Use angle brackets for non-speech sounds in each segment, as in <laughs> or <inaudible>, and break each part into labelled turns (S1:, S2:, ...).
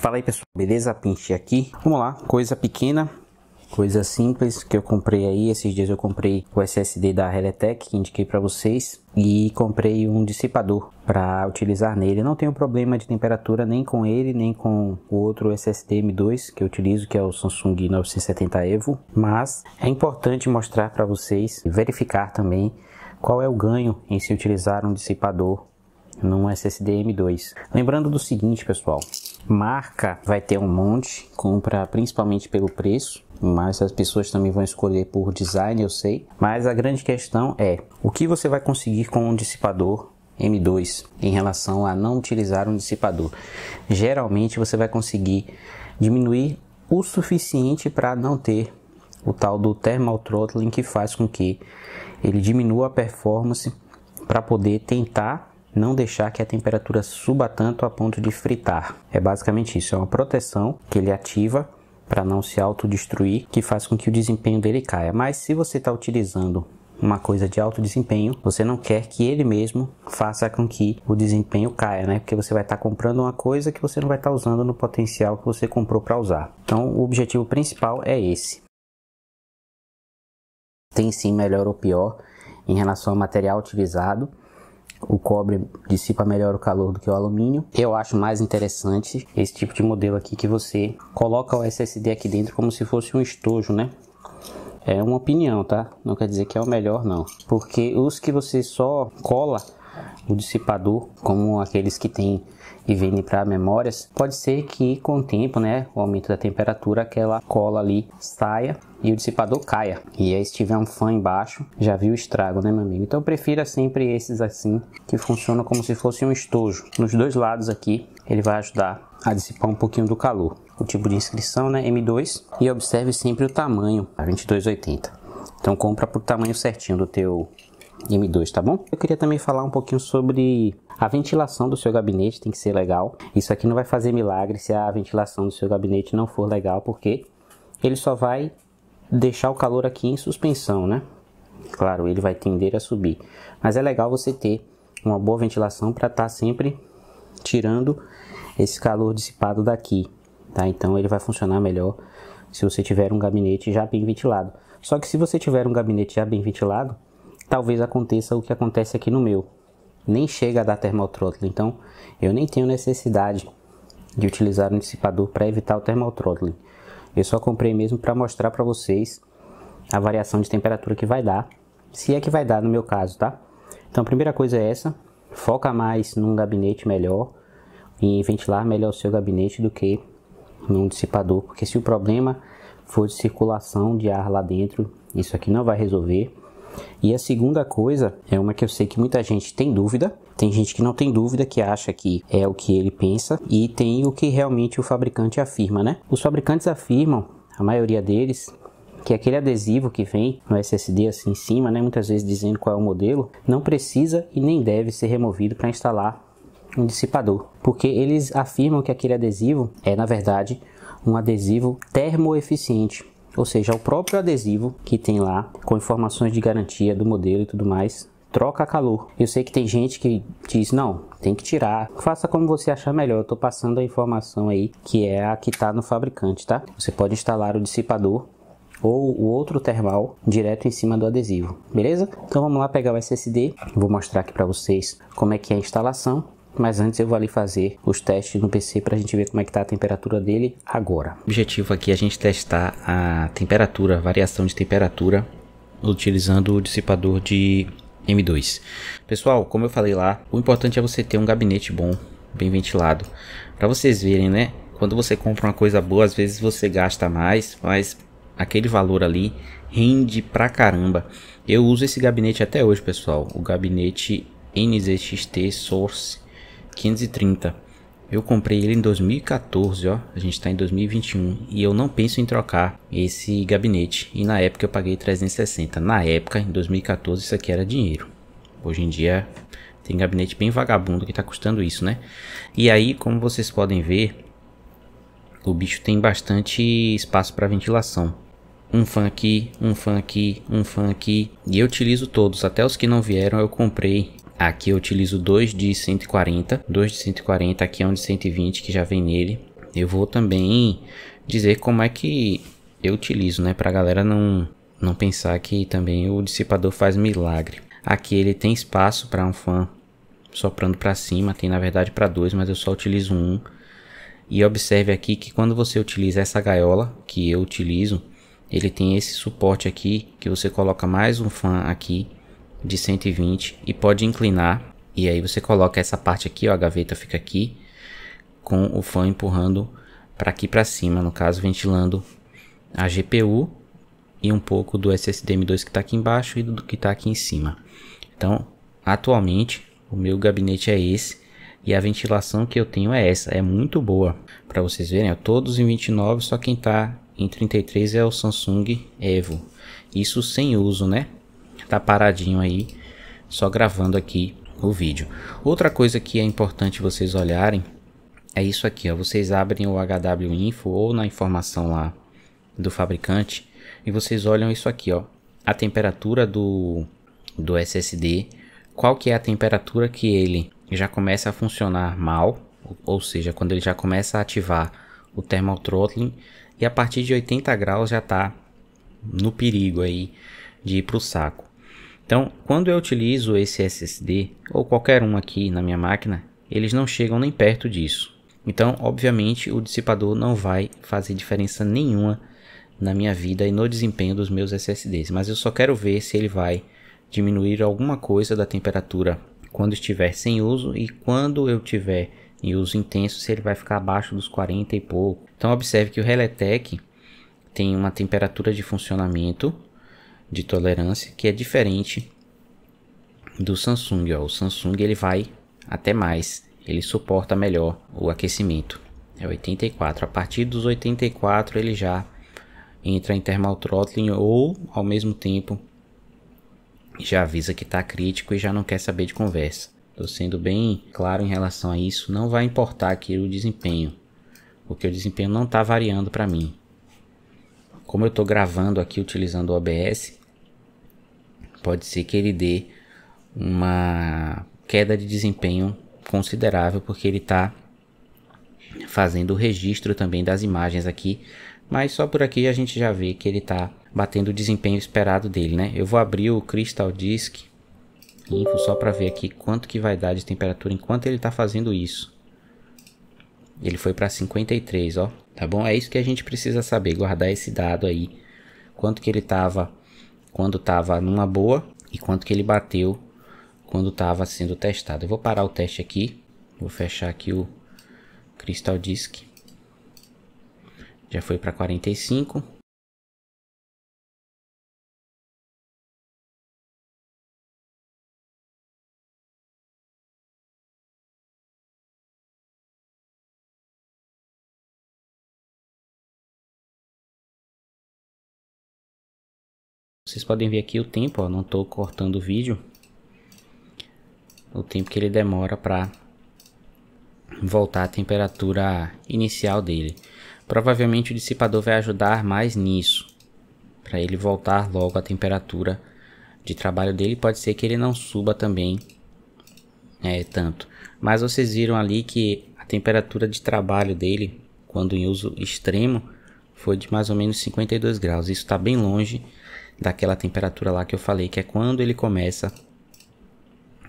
S1: Fala aí pessoal, beleza? Pinche aqui. Vamos lá, coisa pequena, coisa simples que eu comprei aí. Esses dias eu comprei o SSD da Reletec que indiquei para vocês e comprei um dissipador para utilizar nele. Eu não tenho problema de temperatura nem com ele, nem com o outro SSD M2 que eu utilizo, que é o Samsung 970 Evo, mas é importante mostrar para vocês e verificar também qual é o ganho em se utilizar um dissipador num SSD M2. Lembrando do seguinte, pessoal, Marca vai ter um monte, compra principalmente pelo preço, mas as pessoas também vão escolher por design, eu sei. Mas a grande questão é o que você vai conseguir com um dissipador M2 em relação a não utilizar um dissipador. Geralmente você vai conseguir diminuir o suficiente para não ter o tal do thermal throttling que faz com que ele diminua a performance para poder tentar não deixar que a temperatura suba tanto a ponto de fritar. É basicamente isso, é uma proteção que ele ativa para não se autodestruir, que faz com que o desempenho dele caia. Mas se você está utilizando uma coisa de alto desempenho, você não quer que ele mesmo faça com que o desempenho caia, né? Porque você vai estar tá comprando uma coisa que você não vai estar tá usando no potencial que você comprou para usar. Então, o objetivo principal é esse. Tem sim melhor ou pior em relação ao material utilizado, o cobre dissipa melhor o calor do que o alumínio. Eu acho mais interessante esse tipo de modelo aqui que você coloca o SSD aqui dentro como se fosse um estojo, né? É uma opinião, tá? Não quer dizer que é o melhor não, porque os que você só cola o dissipador, como aqueles que têm e vendem para memórias, pode ser que com o tempo, né, o aumento da temperatura, aquela cola ali saia e o dissipador caia. E aí se tiver um fã embaixo, já viu o estrago, né, meu amigo? Então prefira sempre esses assim, que funcionam como se fosse um estojo. Nos dois lados aqui, ele vai ajudar a dissipar um pouquinho do calor. O tipo de inscrição, né, M2, e observe sempre o tamanho, a 2280. Então compra pro tamanho certinho do teu M2, tá bom? Eu queria também falar um pouquinho sobre a ventilação do seu gabinete, tem que ser legal. Isso aqui não vai fazer milagre se a ventilação do seu gabinete não for legal, porque ele só vai deixar o calor aqui em suspensão, né? Claro, ele vai tender a subir, mas é legal você ter uma boa ventilação para estar tá sempre tirando esse calor dissipado daqui, tá? Então ele vai funcionar melhor se você tiver um gabinete já bem ventilado. Só que se você tiver um gabinete já bem ventilado, talvez aconteça o que acontece aqui no meu. Nem chega a dar thermal então eu nem tenho necessidade de utilizar um dissipador para evitar o thermal throttling. Eu só comprei mesmo para mostrar para vocês a variação de temperatura que vai dar, se é que vai dar no meu caso, tá? Então a primeira coisa é essa, foca mais num gabinete melhor, e ventilar melhor o seu gabinete do que num dissipador, porque se o problema for de circulação de ar lá dentro, isso aqui não vai resolver. E a segunda coisa é uma que eu sei que muita gente tem dúvida, tem gente que não tem dúvida, que acha que é o que ele pensa, e tem o que realmente o fabricante afirma, né? Os fabricantes afirmam, a maioria deles, que aquele adesivo que vem no SSD assim em cima, né, muitas vezes dizendo qual é o modelo, não precisa e nem deve ser removido para instalar um dissipador, porque eles afirmam que aquele adesivo é na verdade um adesivo termoeficiente ou seja, o próprio adesivo que tem lá, com informações de garantia do modelo e tudo mais, troca calor. Eu sei que tem gente que diz não, tem que tirar. Faça como você achar melhor. Eu tô passando a informação aí que é a que tá no fabricante, tá? Você pode instalar o dissipador ou o outro termal direto em cima do adesivo, beleza? Então vamos lá pegar o SSD. Vou mostrar aqui para vocês como é que é a instalação mas antes eu vou ali fazer os testes no PC para a gente ver como é que está a temperatura dele agora. O objetivo aqui é a gente testar a temperatura, a variação de temperatura utilizando o dissipador de M2. Pessoal, como eu falei lá, o importante é você ter um gabinete bom, bem ventilado. Para vocês verem, né? Quando você compra uma coisa boa, às vezes você gasta mais, mas aquele valor ali rende pra caramba. Eu uso esse gabinete até hoje, pessoal. O gabinete NZXT Source 530. Eu comprei ele em 2014, ó. A gente está em 2021 e eu não penso em trocar esse gabinete. E na época eu paguei 360. Na época, em 2014, isso aqui era dinheiro. Hoje em dia tem gabinete bem vagabundo que está custando isso, né? E aí, como vocês podem ver, o bicho tem bastante espaço para ventilação. Um fan aqui, um fan aqui, um fan aqui. E eu utilizo todos, até os que não vieram eu comprei Aqui eu utilizo dois de 140, dois de 140, aqui é um de 120 que já vem nele. Eu vou também dizer como é que eu utilizo, né, pra galera não, não pensar que também o dissipador faz milagre. Aqui ele tem espaço para um fã soprando para cima, tem na verdade para dois, mas eu só utilizo um. E observe aqui que quando você utiliza essa gaiola, que eu utilizo, ele tem esse suporte aqui, que você coloca mais um fã aqui, de 120 e pode inclinar. E aí você coloca essa parte aqui, ó, a gaveta fica aqui, com o fã empurrando para aqui para cima, no caso ventilando a GPU e um pouco do SSD M2 que está aqui embaixo e do que está aqui em cima. Então, atualmente, o meu gabinete é esse e a ventilação que eu tenho é essa, é muito boa. Para vocês verem, ó, todos em 29, só quem está em 33 é o Samsung Evo. Isso sem uso, né? tá paradinho aí, só gravando aqui o vídeo. Outra coisa que é importante vocês olharem é isso aqui, ó. Vocês abrem o HW Info ou na informação lá do fabricante e vocês olham isso aqui, ó. A temperatura do, do SSD, qual que é a temperatura que ele já começa a funcionar mal, ou seja, quando ele já começa a ativar o thermal throttling e a partir de 80 graus já está no perigo aí de ir para o saco. Então, quando eu utilizo esse SSD, ou qualquer um aqui na minha máquina, eles não chegam nem perto disso. Então, obviamente, o dissipador não vai fazer diferença nenhuma na minha vida e no desempenho dos meus SSDs, mas eu só quero ver se ele vai diminuir alguma coisa da temperatura quando estiver sem uso e quando eu tiver em uso intenso, se ele vai ficar abaixo dos 40 e pouco. Então observe que o Reletec tem uma temperatura de funcionamento de tolerância que é diferente do Samsung. Ó. O Samsung ele vai até mais, ele suporta melhor o aquecimento. É 84. A partir dos 84 ele já entra em thermal throttling ou ao mesmo tempo já avisa que está crítico e já não quer saber de conversa. Estou sendo bem claro em relação a isso. Não vai importar aqui o desempenho, porque o desempenho não está variando para mim. Como eu estou gravando aqui utilizando o OBS, pode ser que ele dê uma queda de desempenho considerável, porque ele está fazendo o registro também das imagens aqui, mas só por aqui a gente já vê que ele está batendo o desempenho esperado dele, né? Eu vou abrir o Crystal Disk Info só para ver aqui quanto que vai dar de temperatura enquanto ele está fazendo isso. Ele foi para 53, ó. Tá bom? É isso que a gente precisa saber, guardar esse dado aí. Quanto que ele estava quando estava numa boa e quanto que ele bateu quando estava sendo testado. Eu vou parar o teste aqui, vou fechar aqui o Crystal Disk. Já foi para 45. Vocês podem ver aqui o tempo, ó, não estou cortando o vídeo. O tempo que ele demora para voltar à temperatura inicial dele. Provavelmente o dissipador vai ajudar mais nisso, para ele voltar logo à temperatura de trabalho dele. Pode ser que ele não suba também é, tanto. Mas vocês viram ali que a temperatura de trabalho dele, quando em uso extremo, foi de mais ou menos 52 graus. Isso está bem longe daquela temperatura lá que eu falei, que é quando ele começa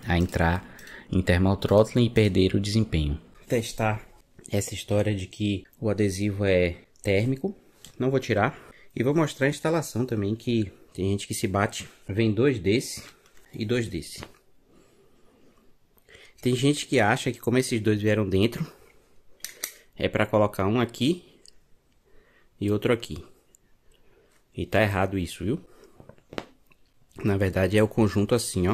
S1: a entrar em thermal throttling e perder o desempenho. Testar essa história de que o adesivo é térmico, não vou tirar. E vou mostrar a instalação também, que tem gente que se bate. Vem dois desse e dois desse. Tem gente que acha que como esses dois vieram dentro, é para colocar um aqui e outro aqui. E tá errado isso, viu? Na verdade é o conjunto assim, ó.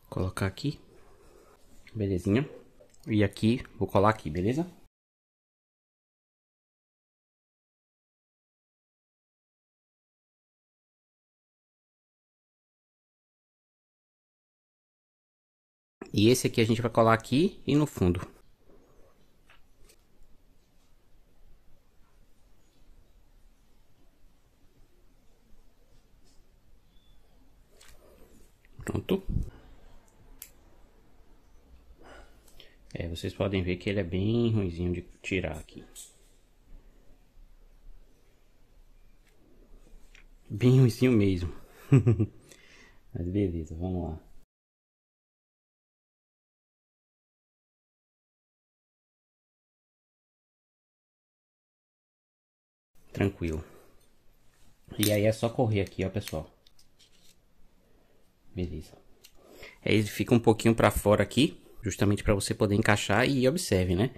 S1: Vou colocar aqui. Belezinha. E aqui, vou colar aqui, beleza? E esse aqui a gente vai colar aqui e no fundo. É, vocês podem ver que ele é bem ruimzinho de tirar aqui. Bem ruimzinho mesmo. <laughs> Mas beleza, vamos lá. Tranquilo. E aí é só correr aqui, ó, pessoal. Beleza. Aí é, ele fica um pouquinho para fora aqui justamente para você poder encaixar e observe, né?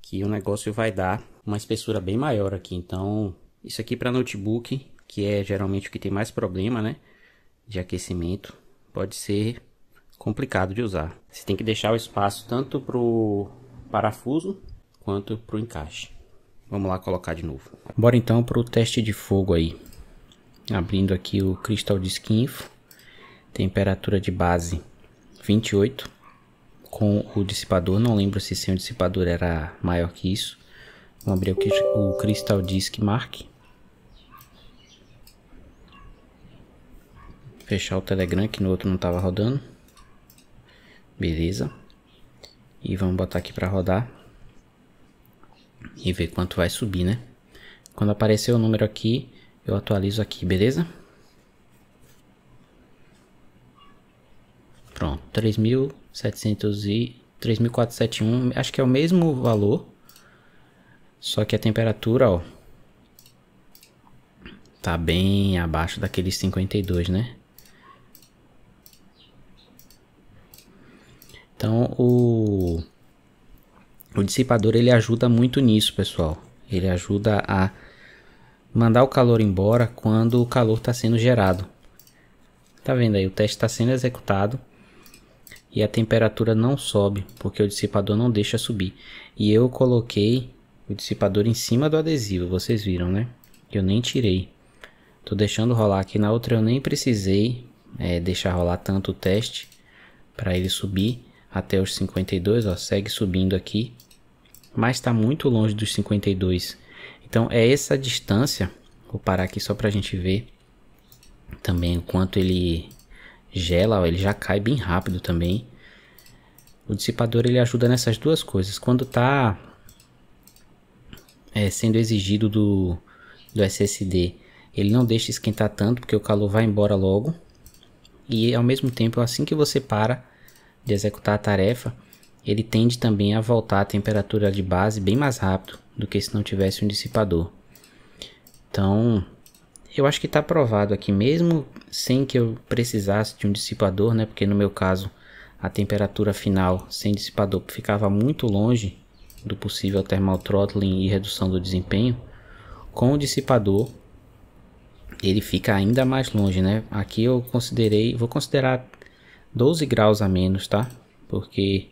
S1: Que o negócio vai dar uma espessura bem maior aqui. Então, isso aqui para notebook, que é geralmente o que tem mais problema, né? De aquecimento, pode ser complicado de usar. Você tem que deixar o espaço tanto para o parafuso quanto para o encaixe. Vamos lá colocar de novo. Bora então para o teste de fogo aí. Abrindo aqui o cristal de esquinfo. Temperatura de base 28 com o dissipador. Não lembro se sem o dissipador era maior que isso. Vamos abrir o, o Crystal Disk Mark. Fechar o Telegram, que no outro não estava rodando. Beleza. E vamos botar aqui para rodar. E ver quanto vai subir, né? Quando aparecer o número aqui, eu atualizo aqui, beleza? Pronto, 3.700 e 3.471, acho que é o mesmo valor, só que a temperatura, ó, tá bem abaixo daqueles 52, né? Então o, o dissipador ele ajuda muito nisso, pessoal. Ele ajuda a mandar o calor embora quando o calor está sendo gerado. Tá vendo aí? O teste está sendo executado e a temperatura não sobe, porque o dissipador não deixa subir. E eu coloquei o dissipador em cima do adesivo, vocês viram, né? Eu nem tirei. Tô deixando rolar aqui na outra, eu nem precisei é, deixar rolar tanto o teste para ele subir até os 52, ó, segue subindo aqui, mas está muito longe dos 52. Então é essa distância, vou parar aqui só para a gente ver também o quanto ele gela, ele já cai bem rápido também. O dissipador ele ajuda nessas duas coisas. Quando está é, sendo exigido do, do SSD, ele não deixa esquentar tanto porque o calor vai embora logo. E ao mesmo tempo, assim que você para de executar a tarefa, ele tende também a voltar a temperatura de base bem mais rápido do que se não tivesse um dissipador. Então, eu acho que está provado aqui, mesmo sem que eu precisasse de um dissipador, né? Porque no meu caso a temperatura final sem dissipador ficava muito longe do possível thermal throttling e redução do desempenho. Com o dissipador ele fica ainda mais longe, né? Aqui eu considerei, vou considerar 12 graus a menos, tá? Porque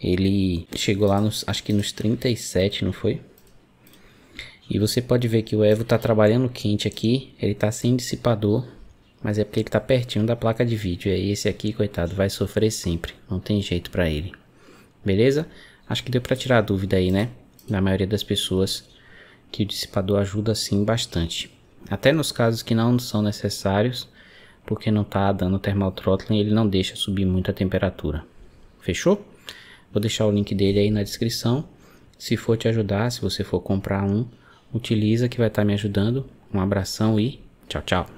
S1: ele chegou lá nos, acho que nos 37, não foi? E você pode ver que o Evo está trabalhando quente aqui, ele está sem dissipador, mas é porque ele está pertinho da placa de vídeo. E é esse aqui, coitado, vai sofrer sempre, não tem jeito para ele. Beleza? Acho que deu para tirar a dúvida aí, né? Da maioria das pessoas que o dissipador ajuda sim bastante. Até nos casos que não são necessários, porque não está dando thermal throttling, ele não deixa subir muito a temperatura. Fechou? Vou deixar o link dele aí na descrição. Se for te ajudar, se você for comprar um, utiliza que vai estar tá me ajudando. Um abração e tchau, tchau.